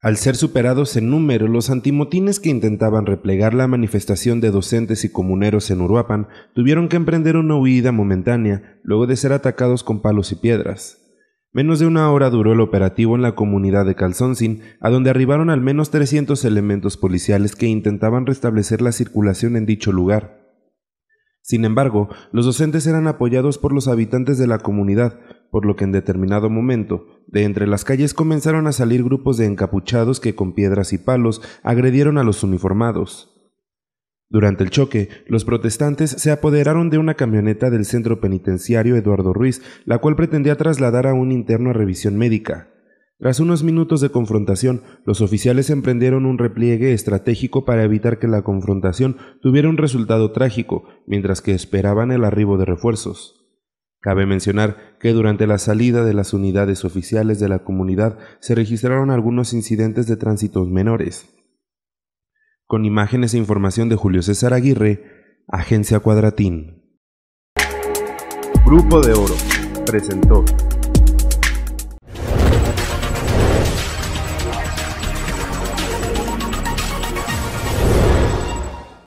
Al ser superados en número, los antimotines que intentaban replegar la manifestación de docentes y comuneros en Uruapan tuvieron que emprender una huida momentánea luego de ser atacados con palos y piedras. Menos de una hora duró el operativo en la comunidad de Calzoncin, a donde arribaron al menos 300 elementos policiales que intentaban restablecer la circulación en dicho lugar. Sin embargo, los docentes eran apoyados por los habitantes de la comunidad, por lo que en determinado momento, de entre las calles comenzaron a salir grupos de encapuchados que con piedras y palos agredieron a los uniformados. Durante el choque, los protestantes se apoderaron de una camioneta del centro penitenciario Eduardo Ruiz, la cual pretendía trasladar a un interno a revisión médica. Tras unos minutos de confrontación, los oficiales emprendieron un repliegue estratégico para evitar que la confrontación tuviera un resultado trágico, mientras que esperaban el arribo de refuerzos. Cabe mencionar que durante la salida de las unidades oficiales de la comunidad se registraron algunos incidentes de tránsitos menores. Con imágenes e información de Julio César Aguirre, Agencia Cuadratín. Grupo de Oro presentó